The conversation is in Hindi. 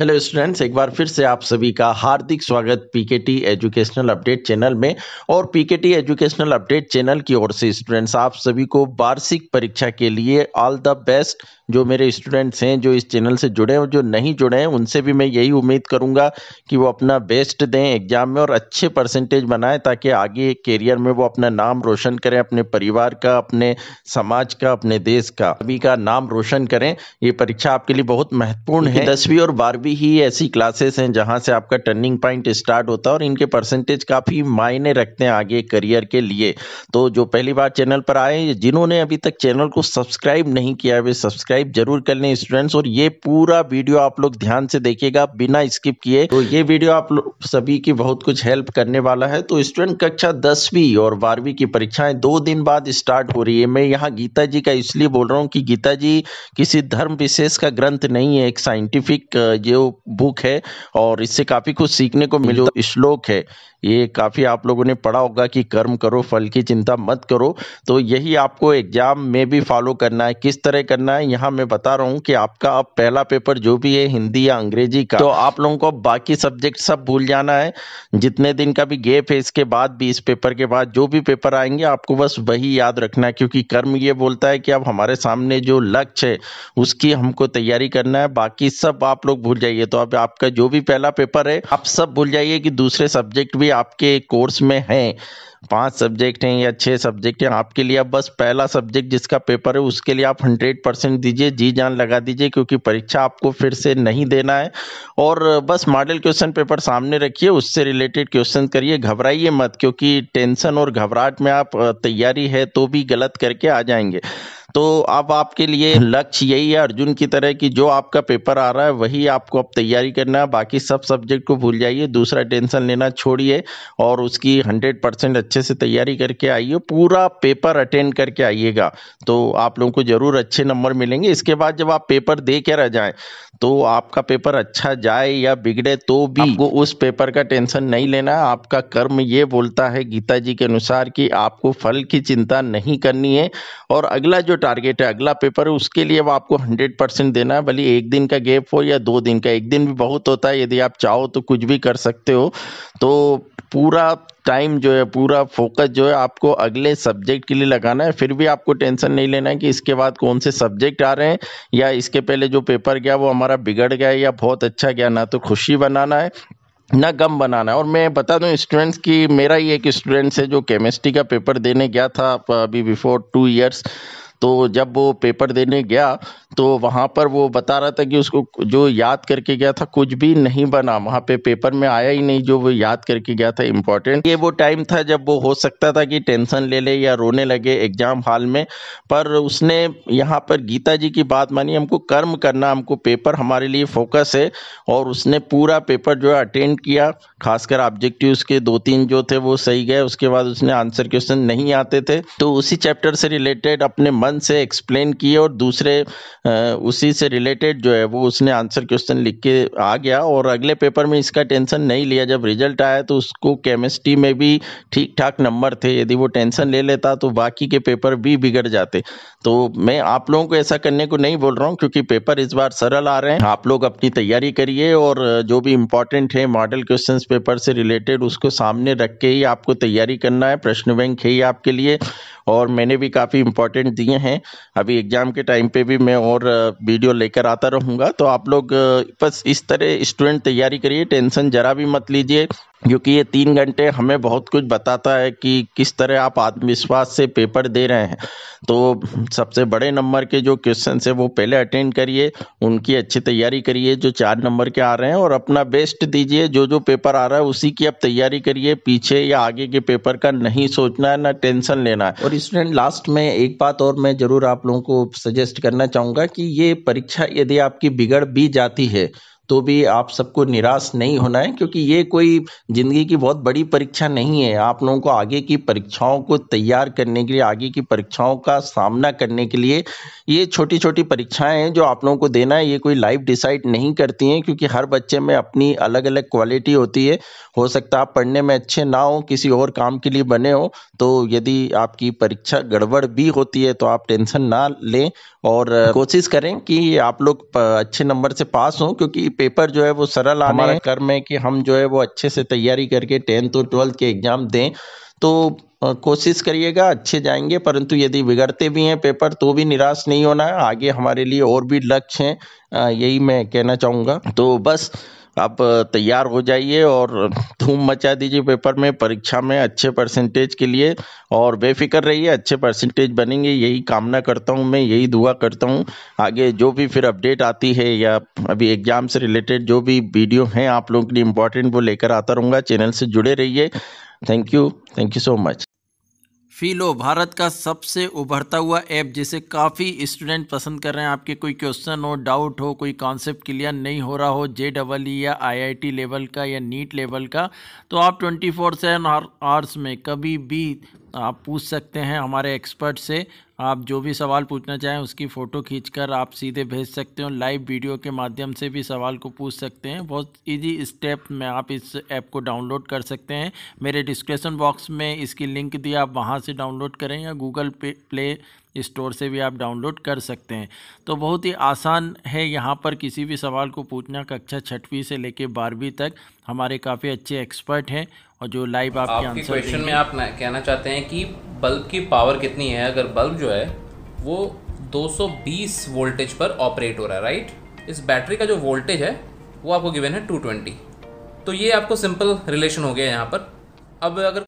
हेलो स्टूडेंट्स एक बार फिर से आप सभी का हार्दिक स्वागत पीकेटी एजुकेशनल अपडेट चैनल में और पीकेटी एजुकेशनल अपडेट चैनल की ओर से स्टूडेंट्स आप सभी को वार्षिक परीक्षा के लिए ऑल द बेस्ट जो मेरे स्टूडेंट्स हैं जो इस चैनल से जुड़े हैं और जो नहीं जुड़े हैं उनसे भी मैं यही उम्मीद करूंगा कि वो अपना बेस्ट दें एग्जाम में और अच्छे परसेंटेज बनाएं ताकि आगे कैरियर में वो अपना नाम रोशन करें अपने परिवार का अपने समाज का अपने देश का सभी का नाम रोशन करें ये परीक्षा आपके लिए बहुत महत्वपूर्ण है दसवीं और बारहवीं ही ऐसी क्लासेस हैं जहाँ से आपका टर्निंग पॉइंट स्टार्ट होता है और इनके परसेंटेज काफ़ी मायने रखते हैं आगे करियर के लिए तो जो पहली बार चैनल पर आए जिन्होंने अभी तक चैनल को सब्सक्राइब नहीं किया वे सब्सक्राइब सब्सक्राइब जरूर कर लें स्टूडेंट्स और ये पूरा वीडियो आप लोग ध्यान से देखिएगा बिना स्किप किए तो ये वीडियो आप लोग सभी की बहुत कुछ हेल्प करने वाला है तो स्टूडेंट कक्षा दसवीं और बारहवीं की परीक्षाएं दो दिन बाद स्टार्ट हो रही है मैं यहाँ गीता जी का इसलिए बोल रहा हूँ कि गीता जी किसी धर्म विशेष का ग्रंथ नहीं है एक साइंटिफिक जो बुक है और इससे काफी कुछ सीखने को मिले श्लोक है ये काफ़ी आप लोगों ने पढ़ा होगा कि कर्म करो फल की चिंता मत करो तो यही आपको एग्जाम में भी फॉलो करना है किस तरह करना है यहाँ यहाँ मैं बता रहा हूँ कि आपका अब पहला पेपर जो भी है हिंदी या अंग्रेजी का तो आप लोगों को बाकी सब्जेक्ट सब भूल जाना है जितने दिन का भी गैप है इसके बाद भी इस पेपर के बाद जो भी पेपर आएंगे आपको बस वही याद रखना है क्योंकि कर्म ये बोलता है कि अब हमारे सामने जो लक्ष्य है उसकी हमको तैयारी करना है बाकी सब आप लोग भूल जाइए तो अब आपका जो भी पहला पेपर है आप सब भूल जाइए कि दूसरे सब्जेक्ट भी आपके कोर्स में हैं पांच सब्जेक्ट हैं या छह सब्जेक्ट हैं आपके लिए अब बस पहला सब्जेक्ट जिसका पेपर है उसके लिए आप हंड्रेड परसेंट दीजिए जी जान लगा दीजिए क्योंकि परीक्षा आपको फिर से नहीं देना है और बस मॉडल क्वेश्चन पेपर सामने रखिए उससे रिलेटेड क्वेश्चन करिए घबराइए मत क्योंकि टेंशन और घबराहट में आप तैयारी है तो भी गलत करके आ जाएंगे तो अब आपके लिए लक्ष्य यही है अर्जुन की तरह कि जो आपका पेपर आ रहा है वही आपको अब तैयारी करना है बाकी सब सब्जेक्ट को भूल जाइए दूसरा टेंशन लेना छोड़िए और उसकी हंड्रेड परसेंट अच्छे से तैयारी करके आइए पूरा पेपर अटेंड करके आइएगा तो आप लोगों को ज़रूर अच्छे नंबर मिलेंगे इसके बाद जब आप पेपर दे के रह जाए तो आपका पेपर अच्छा जाए या बिगड़े तो भी आपको उस पेपर का टेंशन नहीं लेना आपका कर्म ये बोलता है गीता जी के अनुसार कि आपको फल की चिंता नहीं करनी है और अगला जो टारगेट है अगला पेपर है उसके लिए वो आपको हंड्रेड परसेंट देना है भले एक दिन का गैप हो या दो दिन का एक दिन भी बहुत होता है यदि आप चाहो तो कुछ भी कर सकते हो तो पूरा टाइम जो है पूरा फोकस जो है आपको अगले सब्जेक्ट के लिए लगाना है फिर भी आपको टेंशन नहीं लेना है कि इसके बाद कौन से सब्जेक्ट आ रहे हैं या इसके पहले जो पेपर गया वो हमारा बिगड़ गया या बहुत अच्छा गया ना तो खुशी बनाना है ना गम बनाना है और मैं बता दूं स्टूडेंट्स की मेरा ही एक स्टूडेंट्स है जो केमिस्ट्री का पेपर देने गया था अभी बिफोर टू इयर्स तो जब वो पेपर देने गया तो वहाँ पर वो बता रहा था कि उसको जो याद करके गया था कुछ भी नहीं बना वहाँ पे पेपर में आया ही नहीं जो वो याद करके गया था इम्पोर्टेंट ये वो टाइम था जब वो हो सकता था कि टेंशन ले ले या रोने लगे एग्जाम हॉल में पर उसने यहाँ पर गीता जी की बात मानी हमको कर्म करना हमको पेपर हमारे लिए फोकस है और उसने पूरा पेपर जो है अटेंड किया खासकर ऑब्जेक्टिव उसके दो तीन जो थे वो सही गए उसके बाद उसने आंसर क्वेश्चन नहीं आते थे तो उसी चैप्टर से रिलेटेड अपने मन वन से एक्सप्लेन किए और दूसरे उसी से रिलेटेड जो है वो उसने आंसर क्वेश्चन लिख के आ गया और अगले पेपर में इसका टेंशन नहीं लिया जब रिजल्ट आया तो उसको केमिस्ट्री में भी ठीक ठाक नंबर थे यदि वो टेंशन ले लेता तो बाकी के पेपर भी बिगड़ जाते तो मैं आप लोगों को ऐसा करने को नहीं बोल रहा हूँ क्योंकि पेपर इस बार सरल आ रहे हैं आप लोग अपनी तैयारी करिए और जो भी इंपॉर्टेंट है मॉडल क्वेश्चन पेपर से रिलेटेड उसको सामने रख के ही आपको तैयारी करना है प्रश्न बैंक है ही आपके लिए और मैंने भी काफ़ी इंपॉर्टेंट दिए हैं अभी एग्जाम के टाइम पे भी मैं और वीडियो लेकर आता रहूँगा तो आप लोग बस इस तरह स्टूडेंट तैयारी करिए टेंशन ज़रा भी मत लीजिए क्योंकि ये तीन घंटे हमें बहुत कुछ बताता है कि किस तरह आप आत्मविश्वास से पेपर दे रहे हैं तो सबसे बड़े नंबर के जो क्वेश्चन है वो पहले अटेंड करिए उनकी अच्छी तैयारी करिए जो चार नंबर के आ रहे हैं और अपना बेस्ट दीजिए जो जो पेपर आ रहा है उसी की आप तैयारी करिए पीछे या आगे के पेपर का नहीं सोचना है ना टेंशन लेना है और स्टूडेंट लास्ट में एक बात और मैं ज़रूर आप लोगों को सजेस्ट करना चाहूँगा कि ये परीक्षा यदि आपकी बिगड़ भी जाती है तो भी आप सबको निराश नहीं होना है क्योंकि ये कोई ज़िंदगी की बहुत बड़ी परीक्षा नहीं है आप लोगों को आगे की परीक्षाओं को तैयार करने के लिए आगे की परीक्षाओं का सामना करने के लिए ये छोटी छोटी परीक्षाएं हैं जो आप लोगों को देना है ये कोई लाइफ डिसाइड नहीं करती हैं क्योंकि हर बच्चे में अपनी अलग अलग क्वालिटी होती है हो सकता है आप पढ़ने में अच्छे ना हो किसी और काम के लिए बने हो तो यदि आपकी परीक्षा गड़बड़ भी होती है तो आप टेंशन ना लें और कोशिश करें कि आप लोग अच्छे नंबर से पास हों क्योंकि पेपर जो है वो सरल आने कर्म है कि हम जो है वो अच्छे से तैयारी करके टेंथ और ट्वेल्थ के एग्जाम दें तो कोशिश करिएगा अच्छे जाएंगे परंतु यदि बिगड़ते भी हैं पेपर तो भी निराश नहीं होना है आगे हमारे लिए और भी लक्ष्य हैं यही मैं कहना चाहूँगा तो बस आप तैयार हो जाइए और धूम मचा दीजिए पेपर में परीक्षा में अच्छे परसेंटेज के लिए और बेफिक्र रहिए अच्छे परसेंटेज बनेंगे यही कामना करता हूँ मैं यही दुआ करता हूँ आगे जो भी फिर अपडेट आती है या अभी एग्ज़ाम से रिलेटेड जो भी वीडियो हैं आप लोगों के लिए इंपॉर्टेंट वो लेकर आता रहूँगा चैनल से जुड़े रहिए thank you thank you so much फीलो भारत का सबसे उभरता हुआ ऐप जिसे काफ़ी स्टूडेंट पसंद कर रहे हैं आपके कोई क्वेश्चन हो डाउट हो कोई कॉन्सेप्ट क्लियर नहीं हो रहा हो जे डबल ई या आईआईटी लेवल का या नीट लेवल का तो आप ट्वेंटी फोर सेवन आवर्स में कभी भी आप पूछ सकते हैं हमारे एक्सपर्ट से आप जो भी सवाल पूछना चाहें उसकी फ़ोटो खींचकर आप सीधे भेज सकते हो लाइव वीडियो के माध्यम से भी सवाल को पूछ सकते हैं बहुत इजी स्टेप में आप इस ऐप को डाउनलोड कर सकते हैं मेरे डिस्क्रिप्शन बॉक्स में इसकी लिंक दी आप वहाँ से डाउनलोड करें या गूगल पे प्ले स्टोर से भी आप डाउनलोड कर सकते हैं तो बहुत ही आसान है यहाँ पर किसी भी सवाल को पूछना कक्षा छठवीं से लेकर बारहवीं तक हमारे काफ़ी अच्छे एक्सपर्ट हैं और जो लाइव आपके आपके क्वेश्चन में आप कहना चाहते हैं कि बल्ब की पावर कितनी है अगर बल्ब जो है वो 220 वोल्टेज पर ऑपरेट हो रहा है राइट इस बैटरी का जो वोल्टेज है वो आपको गिवन है 220 तो ये आपको सिंपल रिलेशन हो गया यहाँ पर अब अगर